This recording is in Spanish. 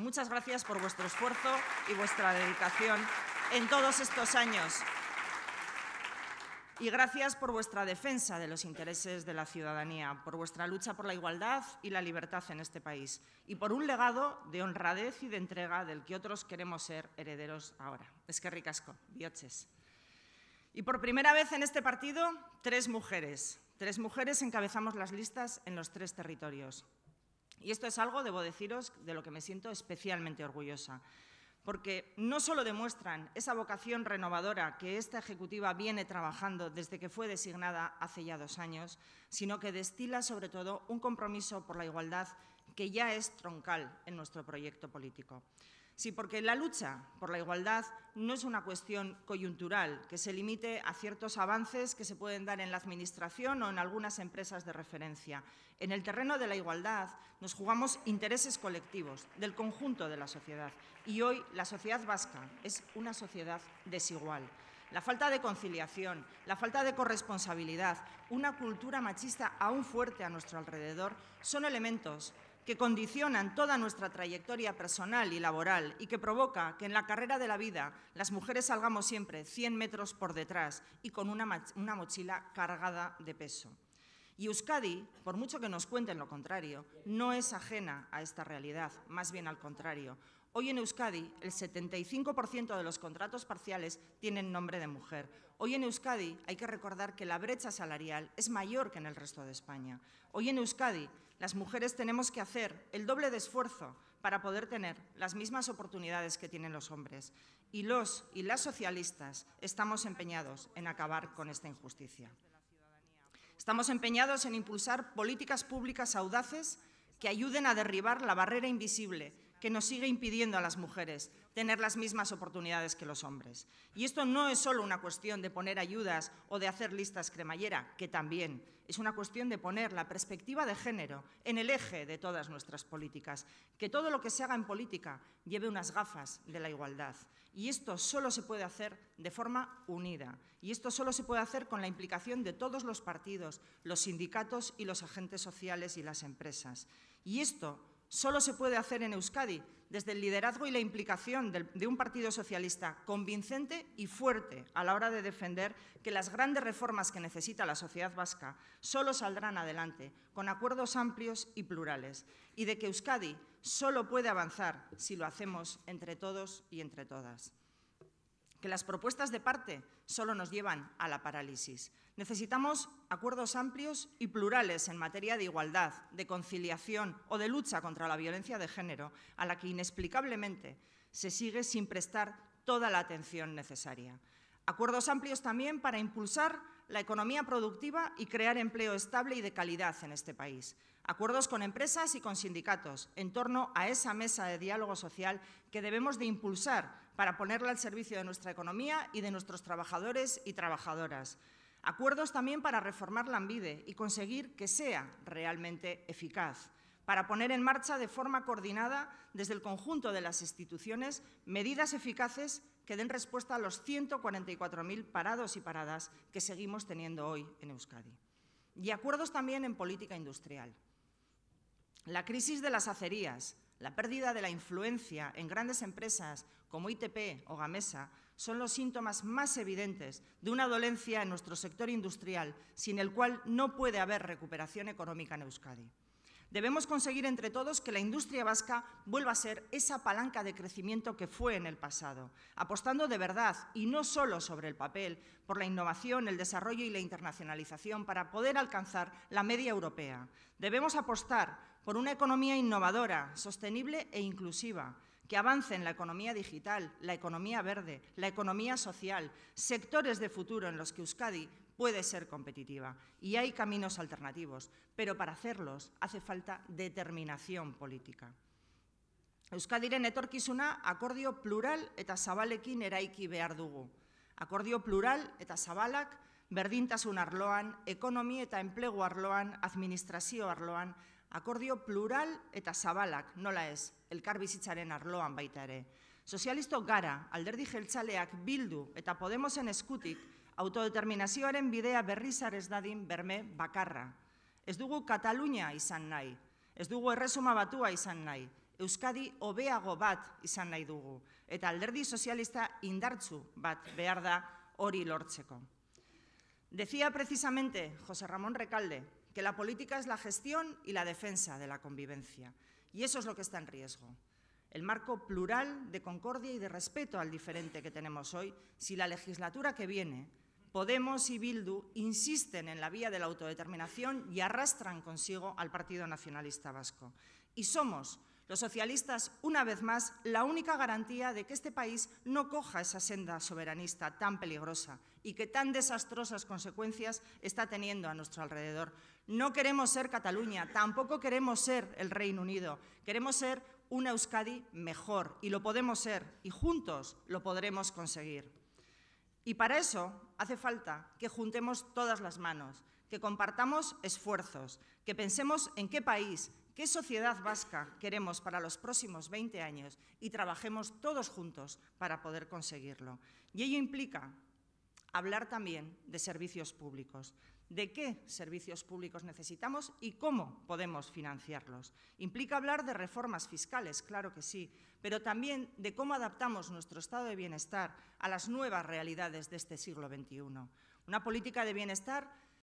Muchas gracias por vuestro esfuerzo y vuestra dedicación en todos estos años. Y gracias por vuestra defensa de los intereses de la ciudadanía, por vuestra lucha por la igualdad y la libertad en este país y por un legado de honradez y de entrega del que otros queremos ser herederos ahora. Es que ricasco, dioches. Y por primera vez en este partido, tres mujeres. Tres mujeres encabezamos las listas en los tres territorios. Y esto es algo, debo deciros, de lo que me siento especialmente orgullosa, porque no solo demuestran esa vocación renovadora que esta ejecutiva viene trabajando desde que fue designada hace ya dos años, sino que destila sobre todo un compromiso por la igualdad que ya es troncal en nuestro proyecto político. Sí, porque la lucha por la igualdad no es una cuestión coyuntural que se limite a ciertos avances que se pueden dar en la Administración o en algunas empresas de referencia. En el terreno de la igualdad nos jugamos intereses colectivos del conjunto de la sociedad y hoy la sociedad vasca es una sociedad desigual. La falta de conciliación, la falta de corresponsabilidad, una cultura machista aún fuerte a nuestro alrededor son elementos que condicionan toda nuestra trayectoria personal y laboral y que provoca que en la carrera de la vida las mujeres salgamos siempre 100 metros por detrás y con una, mochila cargada de peso. Y Euskadi, por mucho que nos cuenten lo contrario, no es ajena a esta realidad, más bien al contrario. Hoy en Euskadi el 75% de los contratos parciales tienen nombre de mujer. Hoy en Euskadi hay que recordar que la brecha salarial es mayor que en el resto de España. Hoy en Euskadi las mujeres tenemos que hacer el doble de esfuerzo para poder tener las mismas oportunidades que tienen los hombres. Y los y las socialistas estamos empeñados en acabar con esta injusticia. Estamos empeñados en impulsar políticas públicas audaces que ayuden a derribar la barrera invisible que nos sigue impidiendo a las mujeres tener las mismas oportunidades que los hombres. Y esto no es solo una cuestión de poner ayudas o de hacer listas cremallera, que también es una cuestión de poner la perspectiva de género en el eje de todas nuestras políticas, que todo lo que se haga en política lleve unas gafas de la igualdad. Y esto solo se puede hacer de forma unida. Y esto solo se puede hacer con la implicación de todos los partidos, los sindicatos y los agentes sociales y las empresas. Y esto solo se puede hacer en Euskadi, desde el liderazgo y la implicación de un Partido Socialista convincente y fuerte a la hora de defender que las grandes reformas que necesita la sociedad vasca solo saldrán adelante con acuerdos amplios y plurales, y de que Euskadi solo puede avanzar si lo hacemos entre todos y entre todas que las propuestas de parte solo nos llevan a la parálisis. Necesitamos acuerdos amplios y plurales en materia de igualdad, de conciliación o de lucha contra la violencia de género, a la que inexplicablemente se sigue sin prestar toda la atención necesaria. Acuerdos amplios también para impulsar la economía productiva y crear empleo estable y de calidad en este país. Acuerdos con empresas y con sindicatos en torno a esa mesa de diálogo social que debemos de impulsar para ponerla al servicio de nuestra economía y de nuestros trabajadores y trabajadoras. Acuerdos también para reformar la ANVIDE y conseguir que sea realmente eficaz, para poner en marcha de forma coordinada desde el conjunto de las instituciones medidas eficaces que den respuesta a los 144.000 parados y paradas que seguimos teniendo hoy en Euskadi. Y acuerdos también en política industrial. La crisis de las acerías, la pérdida de la influencia en grandes empresas como ITP o Gamesa son los síntomas más evidentes de una dolencia en nuestro sector industrial sin el cual no puede haber recuperación económica en Euskadi. Debemos conseguir entre todos que la industria vasca vuelva a ser esa palanca de crecimiento que fue en el pasado, apostando de verdad y no solo sobre el papel por la innovación, el desarrollo y la internacionalización para poder alcanzar la media europea. Debemos apostar por una economía innovadora, sostenible e inclusiva, que avance en la economía digital, la economía verde, la economía social, sectores de futuro en los que Euskadi puede ser competitiva y hay caminos alternativos, pero para hacerlos hace falta determinación política. Euskadiren etorkizuna akordio plural eta zabalekin eraiki behar dugu. Akordio plural eta zabalak berdintasun arloan, ekonomi eta enplegu arloan, administrazio arloan, akordio plural eta zabalak, nola ez, elkarbizitzaren arloan baita ere. Sozialisto gara, alderdi jeltzaleak bildu eta Podemosen eskutik Autodeterminazioaren bidea berrizares dadin berme bakarra. Ez dugu Katalunia izan nahi, ez dugu erresuma batua izan nahi, Euskadi hobeago bat izan nahi dugu eta Alderdi Sozialista Indartzu bat behar da hori lortzeko. Decía precisamente José Ramón Recalde que la política es la gestión y la defensa de la convivencia y eso es lo que está en riesgo. El marco plural de concordia y de respeto al diferente que tenemos hoy si la legislatura que viene Podemos y Bildu insisten en la vía de la autodeterminación y arrastran consigo al Partido Nacionalista Vasco. Y somos, los socialistas, una vez más, la única garantía de que este país no coja esa senda soberanista tan peligrosa y que tan desastrosas consecuencias está teniendo a nuestro alrededor. No queremos ser Cataluña, tampoco queremos ser el Reino Unido, queremos ser una Euskadi mejor y lo podemos ser y juntos lo podremos conseguir. Y para eso hace falta que juntemos todas las manos, que compartamos esfuerzos, que pensemos en qué país, qué sociedad vasca queremos para los próximos 20 años y trabajemos todos juntos para poder conseguirlo. Y ello implica hablar también de servicios públicos, de qué servicios públicos necesitamos y cómo podemos financiarlos. Implica hablar de reformas fiscales, claro que sí, pero también de cómo adaptamos nuestro estado de bienestar a las nuevas realidades de este siglo XXI. Una política de bienestar